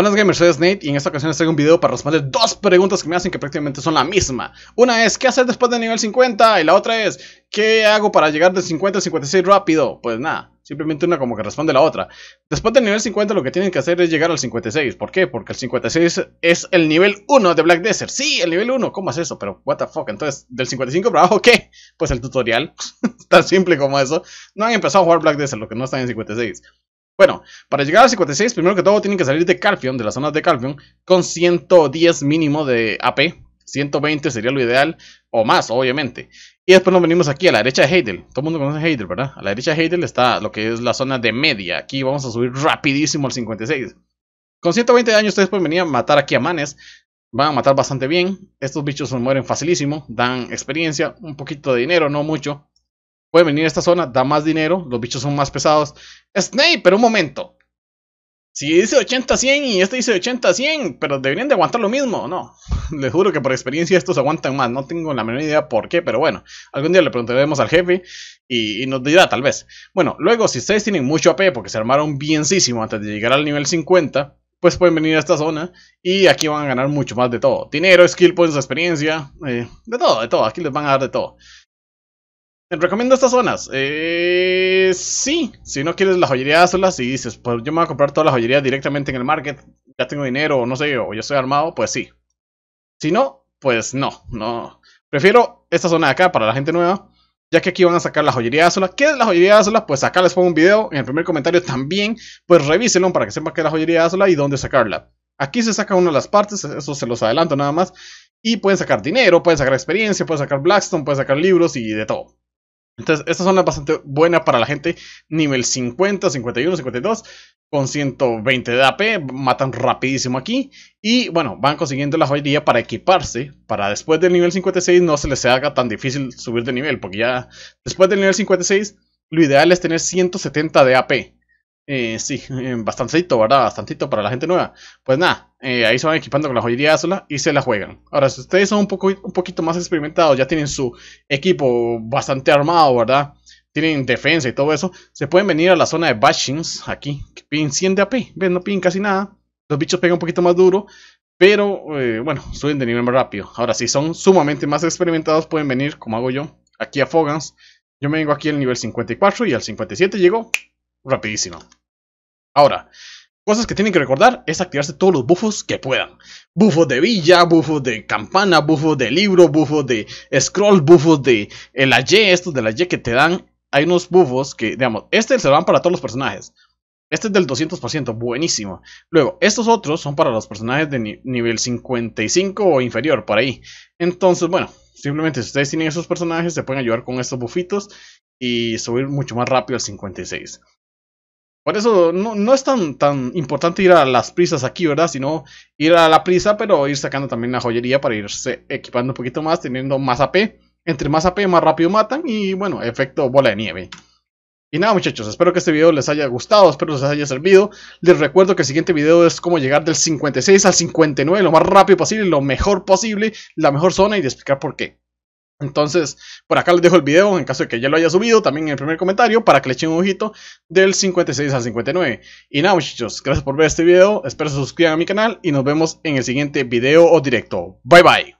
Buenas gamers, soy Nate y en esta ocasión les traigo un video para responder dos preguntas que me hacen que prácticamente son la misma. Una es, ¿qué hacer después del nivel 50? Y la otra es, ¿qué hago para llegar del 50 al 56 rápido? Pues nada, simplemente una como que responde la otra. Después del nivel 50 lo que tienen que hacer es llegar al 56. ¿Por qué? Porque el 56 es el nivel 1 de Black Desert. Sí, el nivel 1, ¿cómo es eso? Pero what the fuck, entonces, ¿del 55 para abajo qué? Pues el tutorial, tan simple como eso. No han empezado a jugar Black Desert, lo que no están en 56. Bueno, para llegar al 56, primero que todo tienen que salir de Calfion, de las zonas de Calfion, con 110 mínimo de AP. 120 sería lo ideal, o más, obviamente. Y después nos venimos aquí a la derecha de Heidel. Todo el mundo conoce Heidel, ¿verdad? A la derecha de Heidel está lo que es la zona de media. Aquí vamos a subir rapidísimo al 56. Con 120 de daño ustedes pueden venir a matar aquí a manes. Van a matar bastante bien. Estos bichos se mueren facilísimo. Dan experiencia, un poquito de dinero, no mucho. Pueden venir a esta zona, da más dinero, los bichos son más pesados. Snape, pero un momento. Si dice 80-100 y este dice 80-100, pero deberían de aguantar lo mismo, no. Les juro que por experiencia estos aguantan más, no tengo la menor idea por qué, pero bueno, algún día le preguntaremos al jefe y, nos dirá tal vez. Bueno, luego si ustedes tienen mucho AP porque se armaron bienísimo antes de llegar al nivel 50, pues pueden venir a esta zona y aquí van a ganar mucho más de todo. Dinero, skill points, experiencia, eh, de todo, de todo, aquí les van a dar de todo recomiendo estas zonas? Eh, sí, si no quieres la joyería solas y dices, pues yo me voy a comprar toda la joyería directamente en el market, ya tengo dinero, o no sé, o yo estoy armado, pues sí. Si no, pues no, no. Prefiero esta zona de acá para la gente nueva, ya que aquí van a sacar la joyería azulas. ¿Qué es la joyería azulas? Pues acá les pongo un video, en el primer comentario también, pues revísenlo para que sepan qué es la joyería sola y dónde sacarla. Aquí se saca una de las partes, eso se los adelanto nada más. Y pueden sacar dinero, pueden sacar experiencia, pueden sacar Blackstone, pueden sacar libros y de todo. Entonces, esta zona es bastante buena para la gente. Nivel 50, 51, 52. Con 120 de AP. Matan rapidísimo aquí. Y bueno, van consiguiendo la joyería para equiparse. Para después del nivel 56 no se les haga tan difícil subir de nivel. Porque ya después del nivel 56 lo ideal es tener 170 de AP. Eh, sí, eh, bastantito, ¿verdad? Bastantito para la gente nueva. Pues nada, eh, ahí se van equipando con la joyería sola y se la juegan. Ahora, si ustedes son un, poco, un poquito más experimentados, ya tienen su equipo bastante armado, ¿verdad? Tienen defensa y todo eso. Se pueden venir a la zona de bashings, aquí, que 100 de AP. ¿Ven? No pin casi nada. Los bichos pegan un poquito más duro. Pero, eh, bueno, suben de nivel más rápido. Ahora, si son sumamente más experimentados, pueden venir, como hago yo, aquí a Fogans. Yo me vengo aquí al nivel 54 y al 57 llego rapidísimo. Ahora, cosas que tienen que recordar es activarse todos los buffos que puedan. Bufos de villa, bufos de campana, bufos de libro, buffos de scroll, bufos de eh, la Y, estos de la Y que te dan. Hay unos buffos que, digamos, este se dan para todos los personajes. Este es del 200%, buenísimo. Luego, estos otros son para los personajes de nivel 55 o inferior, por ahí. Entonces, bueno, simplemente si ustedes tienen esos personajes, se pueden ayudar con estos bufitos y subir mucho más rápido al 56. Por eso no, es tan, tan importante ir a las prisas aquí, ¿verdad? Sino ir a la prisa, pero ir sacando también la joyería para irse equipando un poquito más, teniendo más AP. Entre más AP, más rápido matan y bueno, efecto bola de nieve. Y nada muchachos, espero que este video les haya gustado, espero les haya servido. Les recuerdo que el siguiente video es cómo llegar del 56 al 59 lo más rápido posible, lo mejor posible, la mejor zona y de explicar por qué. Entonces, por acá les dejo el video en caso de que ya lo haya subido, también en el primer comentario, para que le echen un ojito del 56 al 59. Y nada muchachos, gracias por ver este video, espero se suscriban a mi canal y nos vemos en el siguiente video o directo. Bye bye.